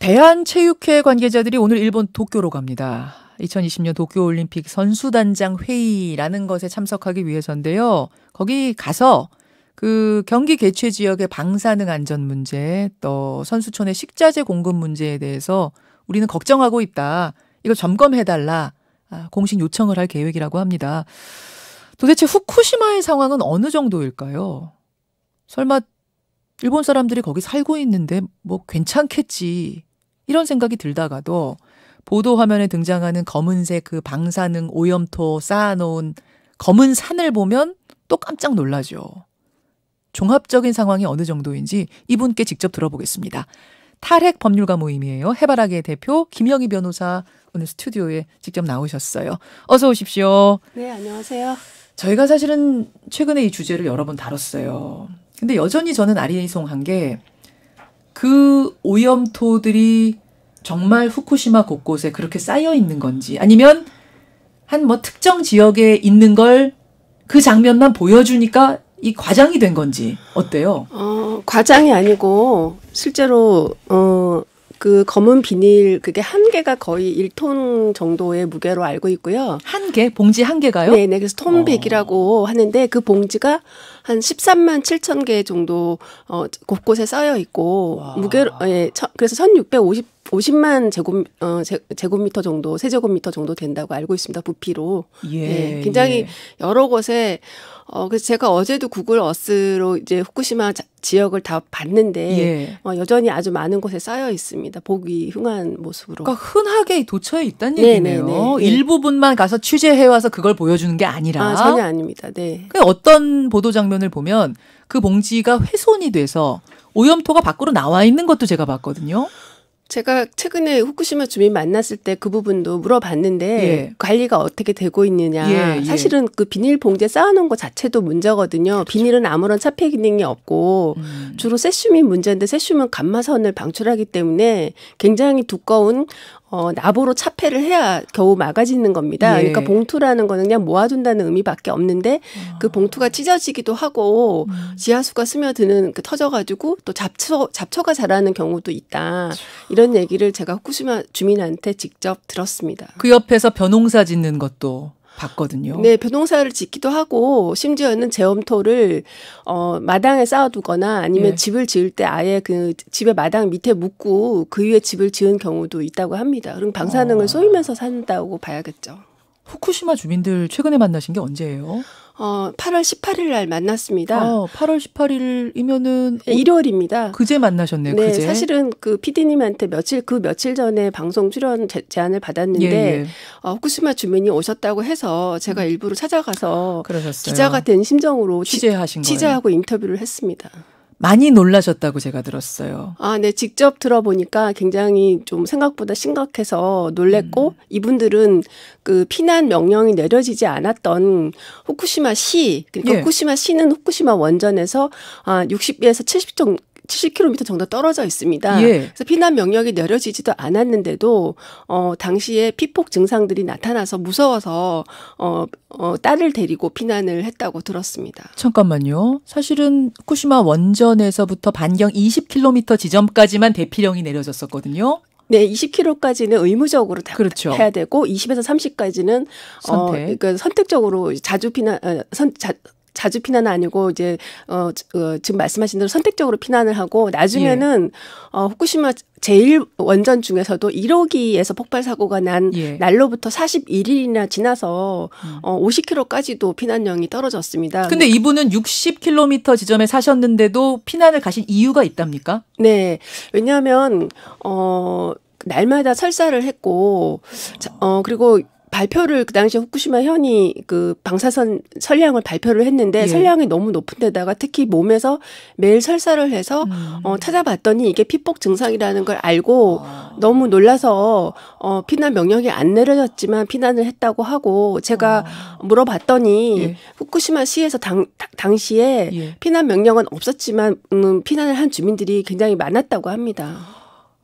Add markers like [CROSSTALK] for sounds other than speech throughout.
대한체육회 관계자들이 오늘 일본 도쿄로 갑니다. 2020년 도쿄올림픽 선수단장 회의라는 것에 참석하기 위해서인데요. 거기 가서 그 경기 개최 지역의 방사능 안전 문제 또 선수촌의 식자재 공급 문제에 대해서 우리는 걱정하고 있다. 이거 점검해달라. 아, 공식 요청을 할 계획이라고 합니다. 도대체 후쿠시마의 상황은 어느 정도일까요? 설마 일본 사람들이 거기 살고 있는데 뭐 괜찮겠지 이런 생각이 들다가도 보도 화면에 등장하는 검은색 그 방사능 오염토 쌓아놓은 검은 산을 보면 또 깜짝 놀라죠. 종합적인 상황이 어느 정도인지 이분께 직접 들어보겠습니다. 탈핵 법률가 모임이에요. 해바라기의 대표 김영희 변호사 오늘 스튜디오에 직접 나오셨어요. 어서 오십시오. 네, 안녕하세요. 저희가 사실은 최근에 이 주제를 여러 번 다뤘어요. 근데 여전히 저는 아리송한 게그 오염토들이 정말 후쿠시마 곳곳에 그렇게 쌓여 있는 건지 아니면 한 뭐 특정 지역에 있는 걸 그 장면만 보여주니까 이 과장이 된 건지 어때요? 어, 과장이 아니고 실제로 어그 검은 비닐 그게 한 개가 거의 1톤 정도의 무게로 알고 있고요. 한 개? 봉지 한 개가요? 네, 네. 그래서 톤백이라고 어. 하는데 그 봉지가 한 13만 7천 개 정도 어 곳곳에 쌓여 있고 와. 무게로 예, 네, 그래서 1,650 50만 제곱 어 제곱미터 정도 세제곱미터 정도 된다고 알고 있습니다. 부피로. 예. 예 굉장히 예. 여러 곳에 어 그래서 제가 어제도 구글 어스로 이제 후쿠시마 자, 지역을 다 봤는데 예. 어, 여전히 아주 많은 곳에 쌓여 있습니다. 보기 흉한 모습으로. 그러니까 흔하게 도처에 있다는 네, 네, 얘기네요. 네네네. 일부분만 가서 취재해 와서 그걸 보여주는 게 아니라 아, 전혀 아닙니다. 네. 그 어떤 보도 장면을 보면 그 봉지가 훼손이 돼서 오염토가 밖으로 나와 있는 것도 제가 봤거든요. 제가 최근에 후쿠시마 주민 만났을 때 그 부분도 물어봤는데 예. 관리가 어떻게 되고 있느냐. 예, 예. 사실은 그 비닐 봉지에 쌓아놓은 것 자체도 문제거든요. 그렇죠. 비닐은 아무런 차폐 기능이 없고 음. 주로 세슘이 문제인데 세슘은 감마선을 방출하기 때문에 굉장히 두꺼운 어, 나보로 차폐를 해야 겨우 막아지는 겁니다. 예. 그러니까 봉투라는 거는 그냥 모아둔다는 의미밖에 없는데 아. 그 봉투가 찢어지기도 하고 음. 지하수가 스며드는 그 터져가지고 또 잡초 잡초가 자라는 경우도 있다. 참. 이런 얘기를 제가 후쿠시마 주민한테 직접 들었습니다. 그 옆에서 벼농사 짓는 것도 봤거든요. 네, 변동사를 짓기도 하고 심지어는 재엄토를어 마당에 쌓아두거나 아니면 네. 집을 지을 때 아예 그 집의 마당 밑에 묻고 그 위에 집을 지은 경우도 있다고 합니다. 그럼 방사능을 어. 쏘이면서 산다고 봐야겠죠. 후쿠시마 주민들 최근에 만나신 게 언제예요? 어, 8월 18일 날 만났습니다. 어, 8월 18일이면은 일요일입니다 그제 만나셨네요. 네, 그제. 사실은 그 PD님한테 며칠 그 며칠 전에 방송 출연 제, 안을 받았는데 예, 예. 어, 후쿠시마 주민이 오셨다고 해서 제가 음. 일부러 찾아가서 그러셨어요. 기자가 된 심정으로 취재하신 지, 취재하고 인터뷰를 했습니다. 많이 놀라셨다고 제가 들었어요. 아, 네. 직접 들어보니까 굉장히 좀 생각보다 심각해서 놀랬고, 음. 이분들은 그 피난 명령이 내려지지 않았던 후쿠시마 시, 그러니까 예. 후쿠시마 시는 후쿠시마 원전에서 아, 60에서 70 정도, 70km 정도 떨어져 있습니다. 예. 그래서 피난 명령이 내려지지도 않았는데도 어 당시에 피폭 증상들이 나타나서 무서워서 어, 어 딸을 데리고 피난을 했다고 들었습니다. 잠깐만요. 사실은 후쿠시마 원전에서부터 반경 20km 지점까지만 대피령이 내려졌었거든요. 네, 20km까지는 의무적으로 다 그렇죠. 해야 되고 20에서 30까지는 어, 선택. 어 그러니까 선택적으로 자주 피난 어, 선 자, 자주 피난은 아니고 이제 어, 어 지금 말씀하신 대로 선택적으로 피난을 하고 나중에는 예. 어 후쿠시마 제일 원전 중에서도 1호기에서 폭발 사고가 난 예. 날로부터 41일이나 지나서 음. 어 50km까지도 피난령이 떨어졌습니다. 근데 이분은 60km 지점에 사셨는데도 피난을 가신 이유가 있답니까? 네. 왜냐하면 어 날마다 설사를 했고 어 그리고 발표를 그 당시 후쿠시마 현이 그 방사선 선량을 발표를 했는데 예. 설량이 너무 높은 데다가 특히 몸에서 매일 설사를 해서 음. 어, 찾아봤더니 이게 피폭 증상이라는 걸 알고 아. 너무 놀라서 어, 피난 명령이 안 내려졌지만 피난을 했다고 하고 제가 아. 물어봤더니 예. 후쿠시마 시에서 당, 당시에 예. 피난 명령은 없었지만 음, 피난을 한 주민들이 굉장히 많았다고 합니다.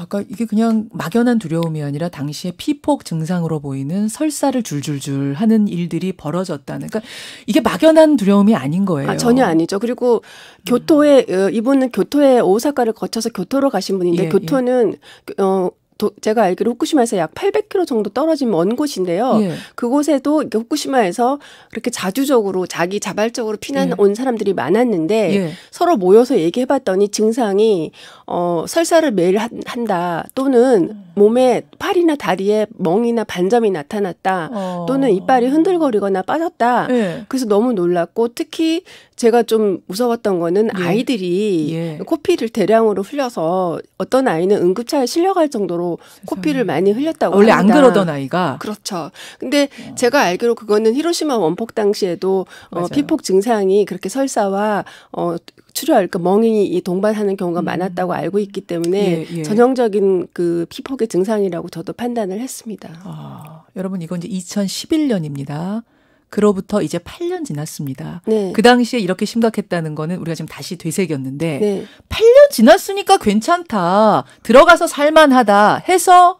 아까 이게 그냥 막연한 두려움이 아니라 당시에 피폭 증상으로 보이는 설사를 줄줄줄 하는 일들이 벌어졌다는 그러니까 이게 막연한 두려움이 아닌 거예요. 아, 전혀 아니죠. 그리고 교토에 음. 이분은 교토에 오사카를 거쳐서 교토로 가신 분인데 예, 예. 교토는 예. 어 도, 제가 알기로 후쿠시마에서 약 800km 정도 떨어진 먼 곳인데요. 예. 그곳에도 후쿠시마에서 그렇게 자주적으로 자기 자발적으로 피난 예. 온 사람들이 많았는데 예. 서로 모여서 얘기해봤더니 증상이 어, 설사를 매일 한, 다 또는 음. 몸에 팔이나 다리에 멍이나 반점이 나타났다 어. 또는 이빨이 흔들거리거나 빠졌다 네. 그래서 너무 놀랐고 특히 제가 좀 무서웠던 거는 예. 아이들이 예. 코피를 대량으로 흘려서 어떤 아이는 응급차에 실려갈 정도로 세상에. 코피를 많이 흘렸다고 원래 합니다. 안 그러던 아이가 그렇죠 근데 어. 제가 알기로 그거는 히로시마 원폭 당시에도 어, 피폭 증상이 그렇게 설사와 어, 출혈, 그러니까 멍이 동반하는 경우가 음. 많았다고 알고 있기 때문에 예, 예. 전형적인 그 피폭의 증상이라고 저도 판단을 했습니다. 아, 여러분 이건 이제 2011년입니다. 그로부터 이제 8년 지났습니다. 네. 그 당시에 이렇게 심각했다는 거는 우리가 지금 다시 되새겼는데 네. 8년 지났으니까 괜찮다. 들어가서 살만하다 해서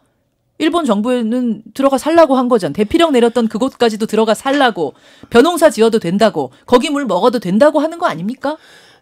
일본 정부는 들어가 살라고 한 거잖아. 대피령 내렸던 그곳까지도 들어가 살라고 변홍사 지어도 된다고 거기 물 먹어도 된다고 하는 거 아닙니까?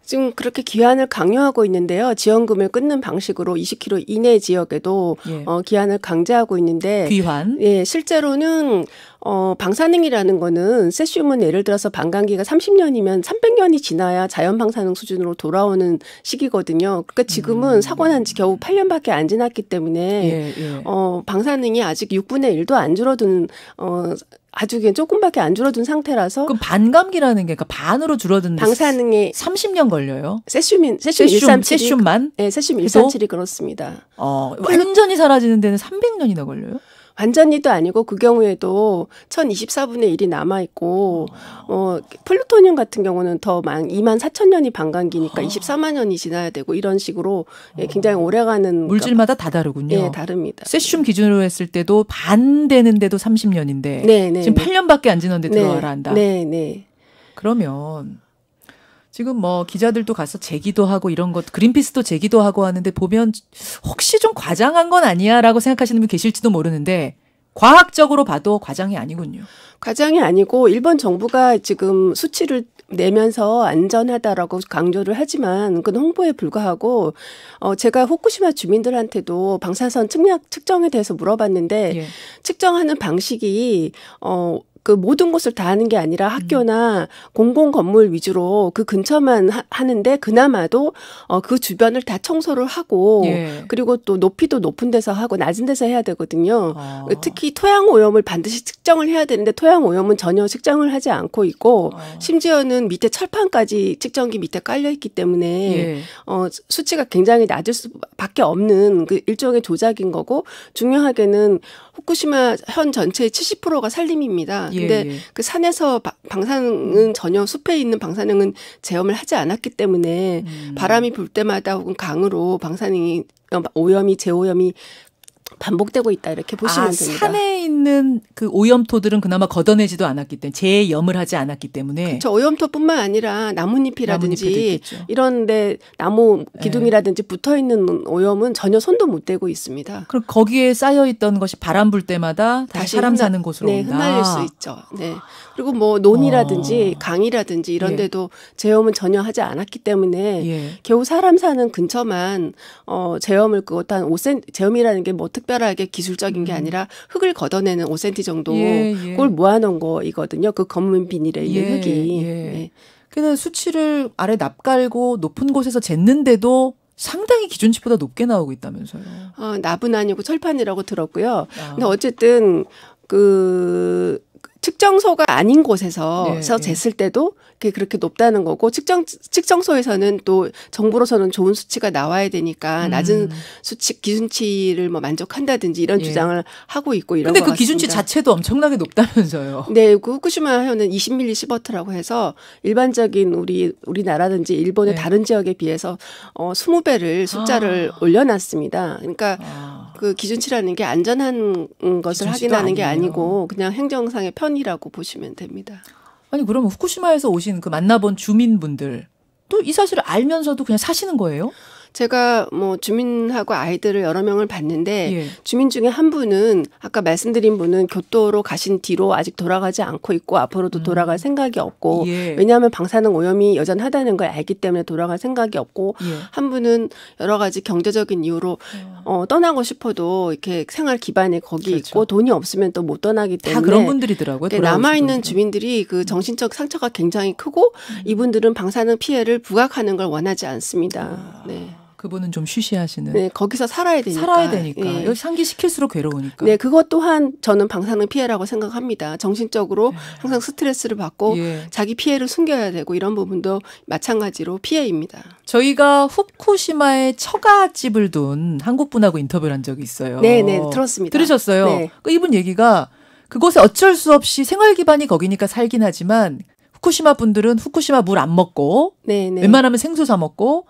지금 그렇게 기한을 강요하고 있는데요. 지원금을 끊는 방식으로 20km 이내 지역에도 예. 어, 기한을 강제하고 있는데 귀환. 예, 실제로는 어, 방사능이라는 거는 세슘은 예를 들어서 반감기가 30년이면 300년이 지나야 자연 방사능 수준으로 돌아오는 시기거든요. 그러니까 지금은 음. 사고 난 지 겨우 8년밖에 안 지났기 때문에 예, 예. 어, 방사능이 아직 6분의 1도 안 줄어든 어, 아주 그냥 조금밖에 안 줄어든 상태라서 그 반감기라는 게 그러니까 반으로 줄어든데 방사능이 30년 걸려요. 세슘인 세슘 137이, 세슘만? 네, 세슘 137이 그렇습니다. 어, 완전히 사라지는 데는 300년이나 걸려요? 반전히도 아니고 그 경우에도 1024분의 1이 남아 있고 어. 어 플루토늄 같은 경우는 더만 2만 4천 년이 반간기니까 24만 년이 지나야 되고 이런 식으로 예, 굉장히 어. 오래가는 물질마다 다 다르군요. 예, 다릅니다. 세슘 기준으로 했을 때도 반 되는데도 30년인데 네네. 지금 8년밖에 안 지났는데 들어와라 네, 한다. 네, 네. 그러면 지금 뭐 기자들도 가서 제기도 하고 이런 것 그린피스도 제기도 하고 하는데 보면 혹시 좀 과장한 건 아니야라고 생각하시는 분 계실지도 모르는데 과학적으로 봐도 과장이 아니군요. 과장이 아니고 일본 정부가 지금 수치를 내면서 안전하다라고 강조를 하지만 그건 홍보에 불과하고 어 제가 후쿠시마 주민들한테도 방사선 측량 측정에 대해서 물어봤는데 예. 측정하는 방식이 어그 모든 것을 다 하는 게 아니라 음. 학교나 음. 공공 건물 위주로 그 근처만 하, 는데 그나마도 어, 그 주변을 다 청소를 하고 예. 그리고 또 높이도 높은 데서 하고 낮은 데서 해야 되거든요. 어. 특히 토양 오염을 반드시 측정을 해야 되는데 토양 오염은 전혀 측정을 하지 않고 있고 어. 심지어는 밑에 철판까지 측정기 밑에 깔려 있기 때문에 예. 어, 수치가 굉장히 낮을 수밖에 없는 그 일종의 조작인 거고 중요하게는 후쿠시마 현 전체의 70%가 산림입니다. 있잖 예, 근데 예. 그 산에서 바, 방사능은 전혀 숲에 있는 방사능은 제험을 하지 않았기 때문에 음. 바람이 불 때마다 혹은 강으로 방사능이 어, 오염이 재오염이 반복되고 있다 이렇게 보시면 아, 됩니다. 산에 있는 그 오염토들은 그나마 걷어내지도 않았기 때문에 재염을 하지 않았기 때문에 저 그렇죠. 오염토뿐만 아니라 나뭇잎이라든지 이런데 나무 네. 기둥이라든지 네. 붙어 있는 오염은 전혀 손도 못 대고 있습니다. 그럼 거기에 쌓여 있던 것이 바람 불 때마다 다시, 다시 사람 흩, 사는 곳으로 네, 흩날릴 수 있죠. 네. 그리고 뭐 논이라든지 어. 강이라든지 이런 데도 예. 재염은 전혀 하지 않았기 때문에 예. 겨우 사람 사는 근처만 어 재염을 그것도 한 5cm 재염이라는 게뭐 특별하게 기술적인 게 음. 아니라 흙을 걷어내는 5cm 정도 예, 예. 그걸 모아놓은 거이거든요. 그 검은 비닐에 있는 예, 흙이. 예. 네. 그러니 수치를 아래 납깔고 높은 곳에서 쟀는데도 상당히 기준치보다 높게 나오고 있다면서요. 아, 납은 아니고 철판이라고 들었고요. 아. 근데 어쨌든 그 측정소가 아닌 곳에서 네, 예, 쟀을 예. 때도 그게 그렇게 높다는 거고 측정 측정소에서는 또 정부로서는 좋은 수치가 나와야 되니까 음. 낮은 수치 기준치를 뭐 만족한다든지 이런 예. 주장을 하고 있고 이런 근데 그 같습니다. 기준치 자체도 엄청나게 높다면서요. [LAUGHS] 네, 그 후쿠시마 해오는 20밀리 시버트라고 해서 일반적인 우리 우리나라든지 일본의 네. 다른 지역에 비해서 어 20배를 숫자를 아. 올려놨습니다. 그러니까 아. 그 기준치라는 게 안전한 것을 확인하는 게 아니에요. 아니고 그냥 행정상의 편의라고 보시면 됩니다. 아니 그러면 후쿠시마에서 오신 그 만나본 주민분들 또 이 사실을 알면서도 그냥 사시는 거예요? 제가 뭐 주민하고 아이들을 여러 명을 봤는데 예. 주민 중에 한 분은 아까 말씀드린 분은 교토로 가신 뒤로 아직 돌아가지 않고 있고 앞으로도 음. 돌아갈 생각이 없고 예. 왜냐하면 방사능 오염이 여전하다는 걸 알기 때문에 돌아갈 생각이 없고 예. 한 분은 여러 가지 경제적인 이유로 어, 어 떠나고 싶어도 이렇게 생활 기반이 거기 그렇죠. 있고 돈이 없으면 또 못 떠나기 때문에 다 그런 분들이더라고요. 네, 남아 있는 주민들이 그 음. 정신적 상처가 굉장히 크고 음. 이분들은 방사능 피해를 부각하는 걸 원하지 않습니다. 아. 네. 그분은 좀 쉬쉬하시는. 네, 거기서 살아야 되니까. 살아야 되니까. 예. 여기 상기시킬수록 괴로우니까. 네, 그것 또한 저는 방사능 피해라고 생각합니다. 정신적으로 예. 항상 스트레스를 받고 예. 자기 피해를 숨겨야 되고 이런 부분도 마찬가지로 피해입니다. 저희가 후쿠시마에 처갓집을둔 한국분하고 인터뷰를 한 적이 있어요. 네, 네, 들었습니다. 들으셨어요? 네. 그 이분 얘기가 그곳에 어쩔 수 없이 생활 기반이 거기니까 살긴 하지만 후쿠시마 분들은 후쿠시마 물 안 먹고 네네. 네. 웬만하면 생수 사 먹고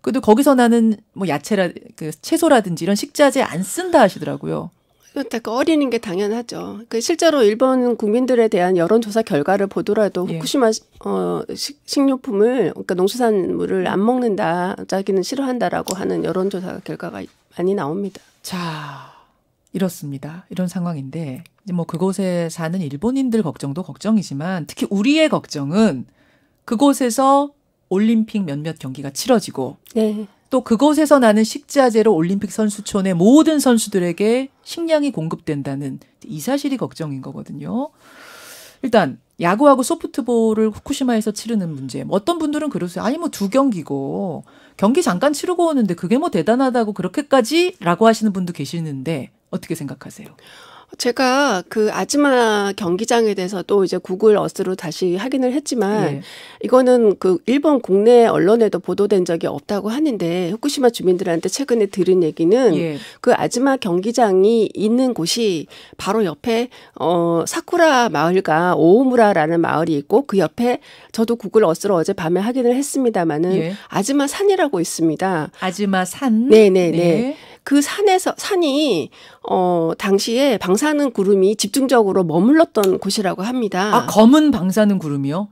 그래도 거기서 나는 뭐 야채라 그 채소라든지 이런 식자재 안 쓴다 하시더라고요. 그러니까 그 어리는 게 당연하죠. 그 실제로 일본 국민들에 대한 여론조사 결과를 보더라도 예. 후쿠시마 어, 식, 식료품을 그러니까 농수산물을 안 먹는다, 자기는 싫어한다라고 하는 여론조사 결과가 많이 나옵니다. 자, 이렇습니다. 이런 상황인데 이제 뭐 그곳에 사는 일본인들 걱정도 걱정이지만 특히 우리의 걱정은 그곳에서 올림픽 몇몇 경기가 치러지고 네. 또 그곳에서 나는 식자재로 올림픽 선수촌의 모든 선수들에게 식량이 공급된다는 이 사실이 걱정인 거거든요. 일단 야구하고 소프트볼을 후쿠시마에서 치르는 문제. 뭐 어떤 분들은 그러세요. 아니 뭐 두 경기고 경기 잠깐 치르고 오는데 그게 뭐 대단하다고 그렇게까지라고 하시는 분도 계시는데 어떻게 생각하세요? 제가 그 아즈마 경기장에 대해서도 이제 구글 어스로 다시 확인을 했지만 네. 이거는 그 일본 국내 언론에도 보도된 적이 없다고 하는데 후쿠시마 주민들한테 최근에 들은 얘기는 네. 그 아즈마 경기장이 있는 곳이 바로 옆에 어 사쿠라 마을과 오우무라라는 마을이 있고 그 옆에 저도 구글 어스로 어제 밤에 확인을 했습니다마는 네. 아즈마 산이라고 있습니다. 아즈마 산. 네네네. 네, 네. 네. 그 산에서 산이 어 당시에 방사능 구름이 집중적으로 머물렀던 곳이라고 합니다. 아 검은 방사능 구름이요?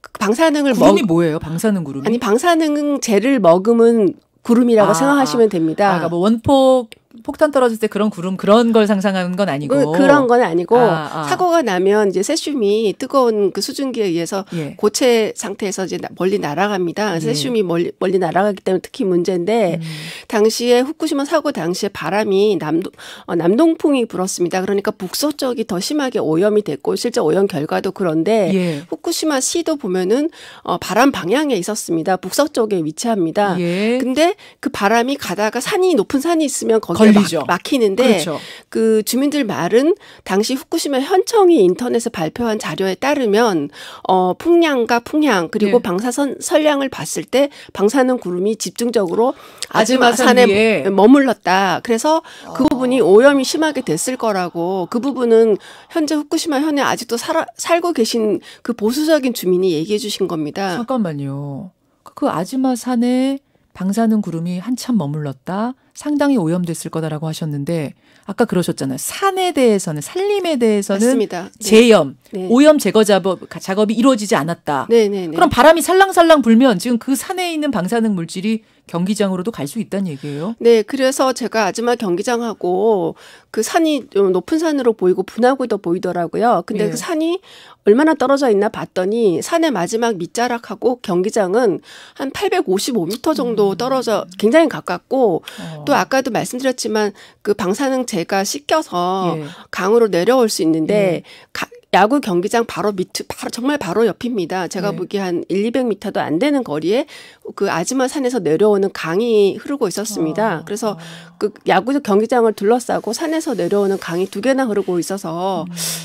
그 방사능을 구름이 먹... 뭐예요? 방사능 구름 아니 방사능 은 젤을 머금은 구름이라고 아, 생각하시면 됩니다. 아, 그러니까 뭐 원폭 폭탄 떨어질 때 그런 구름 그런 걸 상상하는 건 아니고 그, 그런 건 아니고 아, 아. 사고가 나면 이제 세슘이 뜨거운 그 수증기에 의해서 예. 고체 상태에서 이제 멀리 날아갑니다. 예. 세슘이 멀리 멀리 날아가기 때문에 특히 문제인데 음. 당시에 후쿠시마 사고 당시에 바람이 남동 어, 남동풍이 불었습니다. 그러니까 북서 쪽이 더 심하게 오염이 됐고 실제 오염 결과도 그런데 예. 후쿠시마 시도 보면은 어, 바람 방향에 있었습니다. 북서 쪽에 위치합니다. 예. 근데 그 바람이 가다가 산이 높은 산이 있으면 거기 네, 걸리죠. 막, 막히는데 그렇죠. 그 주민들 말은 당시 후쿠시마 현청이 인터넷에 발표한 자료에 따르면 어 풍량과 풍향 그리고 네. 방사선 선량을 봤을 때 방사능 구름이 집중적으로 아즈마산에 머물렀다. 그래서 그 아. 부분이 오염이 심하게 됐을 거라고 그 부분은 현재 후쿠시마 현에 아직도 살아, 살고 계신 그 보수적인 주민이 얘기해 주신 겁니다. 잠깐만요. 그 아즈마산에 방사능 구름이 한참 머물렀다. 상당히 오염됐을 거다라고 하셨는데 아까 그러셨잖아요. 산에 대해서는 산림에 대해서는 맞습니다. 네. 재염, 네. 오염 제거 작업, 작업이 이루어지지 않았다. 네, 네, 네, 그럼 바람이 살랑살랑 불면 지금 그 산에 있는 방사능 물질이 경기장으로도 갈 수 있다는 얘기예요. 네, 그래서 제가 아줌마 경기장하고 그 산이 좀 높은 산으로 보이고 분화구도 보이더라고요. 근데 그 네. 산이 얼마나 떨어져 있나 봤더니 산의 마지막 밑자락하고 경기장은 한 855m 정도 음. 떨어져 굉장히 가깝고 어. 또 아까도 말씀드렸지만 그 방사능제가 씻겨서 예. 강으로 내려올 수 있는데 예. 가, 야구 경기장 바로 밑, 바로 정말 바로 옆입니다. 제가 네. 보기에 한 1, 200m도 안 되는 거리에 그아즈마 산에서 내려오는 강이 흐르고 있었습니다. 아, 그래서 그 야구 장 경기장을 둘러싸고 산에서 내려오는 강이 두 개나 흐르고 있어서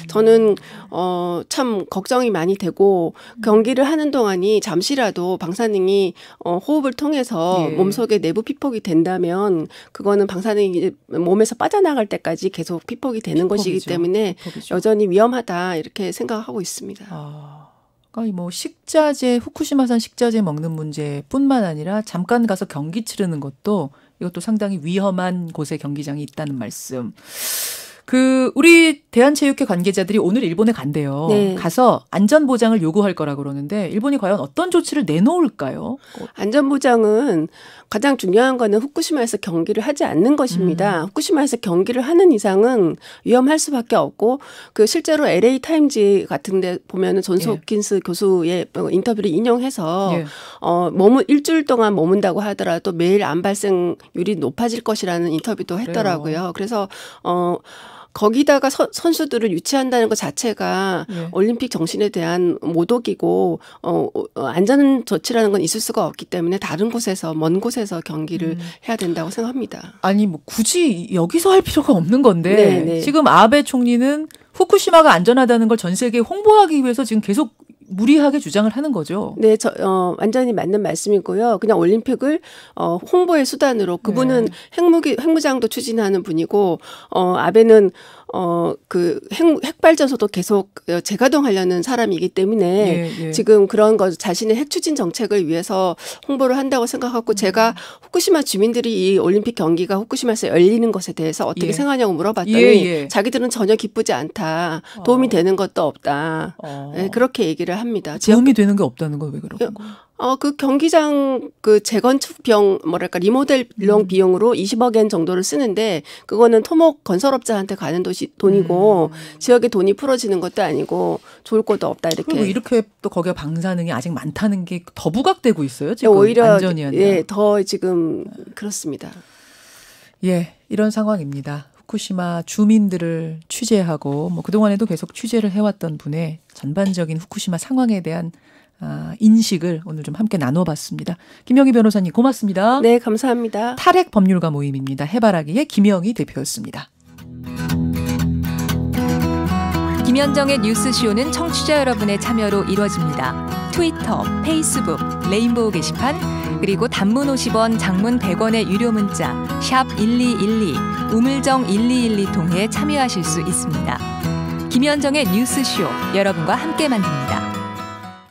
저는 어 참 걱정이 많이 되고 경기를 하는 동안이 잠시라도 방사능이 어 호흡을 통해서 예. 몸속에 내부 피폭이 된다면 그거는 방사능이 몸에서 빠져나갈 때까지 계속 피폭이 되는 피폭이죠. 것이기 때문에 피폭이죠. 여전히 위험하다 이렇게 생각하고 있습니다. 아. 그니까뭐 식자재 후쿠시마산 식자재 먹는 문제뿐만 아니라 잠깐 가서 경기 치르는 것도 이것도 상당히 위험한 곳에 경기장이 있다는 말씀. 그 우리 대한체육회 관계자들이 오늘 일본에 간대요. 네. 가서 안전 보장을 요구할 거라고 그러는데 일본이 과연 어떤 조치를 내놓을까요? 안전 보장은 가장 중요한 거는 후쿠시마에서 경기를 하지 않는 것입니다. 음. 후쿠시마에서 경기를 하는 이상은 위험할 수밖에 없고 그 실제로 LA 타임즈 같은데 보면은 존스 호킨스 예. 교수의 인터뷰를 인용해서 예. 어 머문 일주일 동안 머문다고 하더라도 매일 암 발생률이 높아질 것이라는 인터뷰도 했더라고요. 그래요. 그래서 어 거기다가 서, 선수들을 유치한다는 것 자체가 네. 올림픽 정신에 대한 모독이고 어, 어, 어 안전 조치라는 건 있을 수가 없기 때문에 다른 곳에서 먼 곳에서 경기를 음. 해야 된다고 생각합니다. 아니 뭐 굳이 여기서 할 필요가 없는 건데 네네. 지금 아베 총리는 후쿠시마가 안전하다는 걸 전 세계에 홍보하기 위해서 지금 계속 무리하게 주장을 하는 거죠. 네, 저, 어, 완전히 맞는 말씀이고요. 그냥 올림픽을 어, 홍보의 수단으로 그분은 네. 핵무기, 핵무장도 추진하는 분이고 어, 아베는 어, 그 핵, 발전소도 계속 어, 재가동하려는 사람이기 때문에 예, 예. 지금 그런 거 자신의 핵 추진 정책을 위해서 홍보를 한다고 생각하고 음. 제가 후쿠시마 주민들이 이 올림픽 경기가 후쿠시마에서 열리는 것에 대해서 어떻게 예. 생각하냐고 물어봤더니 예, 예. 자기들은 전혀 기쁘지 않다. 도움이 어. 되는 것도 없다. 어. 네, 그렇게 얘기를 합니다. 도움이 지역... 되는 게 없다는 걸왜 그런 거예요? 어, 그 경기장 그 재건축 비용, 뭐랄까, 리모델링 음. 비용으로 20억엔 정도를 쓰는데, 그거는 토목 건설업자한테 가는 도시, 돈이고, 음. 지역에 돈이 풀어지는 것도 아니고, 좋을 것도 없다, 이렇게. 그리고 이렇게 또거기에 방사능이 아직 많다는 게 더 부각되고 있어요, 지금. 네, 오히려. 안전이 예, 더 지금, 그렇습니다. 예, 이런 상황입니다. 후쿠시마 주민들을 취재하고, 뭐, 그동안에도 계속 취재를 해왔던 분의 전반적인 후쿠시마 상황에 대한 아, 인식을 오늘 좀 함께 나눠봤습니다. 김영희 변호사님 고맙습니다. 네, 감사합니다. 탈핵 법률가 모임입니다. 해바라기의 김영희 대표였습니다. 김현정의 뉴스쇼는 청취자 여러분의 참여로 이루어집니다. 트위터, 페이스북, 레인보우 게시판, 그리고 단문 50원, 장문 100원의 유료 문자 샵 1212, 우물정 1212 통해 참여하실 수 있습니다. 김현정의 뉴스쇼 여러분과 함께 만듭니다.